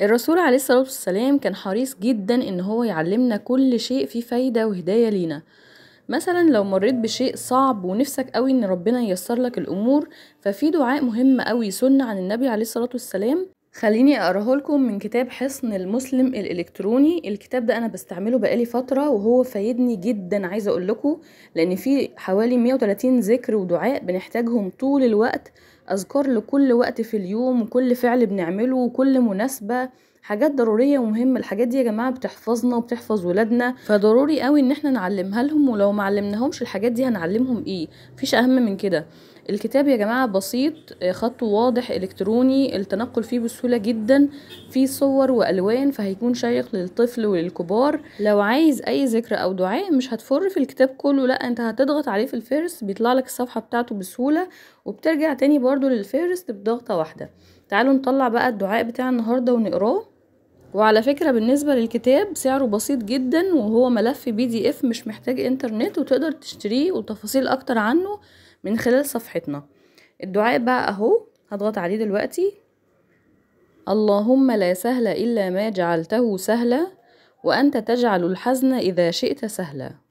الرسول عليه الصلاة والسلام كان حريص جدا ان هو يعلمنا كل شيء فيه فايدة وهداية لينا مثلا لو مريت بشيء صعب ونفسك قوي ان ربنا ييسر لك الامور ففي دعاء مهم قوي سنة عن النبي عليه الصلاة والسلام خليني اقراه لكم من كتاب حصن المسلم الالكتروني الكتاب ده انا بستعمله بقالي فتره وهو فايدني جدا عايزه اقول لكم لان فيه حوالي 130 ذكر ودعاء بنحتاجهم طول الوقت اذكار لكل وقت في اليوم وكل فعل بنعمله وكل مناسبه حاجات ضرورية ومهمة الحاجات دي يا جماعة بتحفظنا وبتحفظ ولادنا فضروري قوي ان احنا نعلمها لهم ولو معلمناهمش الحاجات دي هنعلمهم ايه مفيش اهم من كده الكتاب يا جماعة بسيط آه، خطه واضح الكتروني التنقل فيه بسهولة جدا فيه صور والوان فهيكون شيق للطفل وللكبار لو عايز اي ذكر او دعاء مش هتفر في الكتاب كله لا انت هتضغط عليه في الفيرست بيطلع لك الصفحة بتاعته بسهولة وبترجع تاني برضو للفيرست بضغطة واحدة تعالوا نطلع بقى الدعاء بتاع النهاردة ونقراه وعلى فكرة بالنسبة للكتاب سعره بسيط جدا وهو ملف بي دي اف مش محتاج انترنت وتقدر تشتريه وتفاصيل اكتر عنه من خلال صفحتنا الدعاء بقى اهو هضغط عليه دلوقتي اللهم لا سهل إلا ما جعلته سهلا وأنت تجعل الحزن إذا شئت سهلا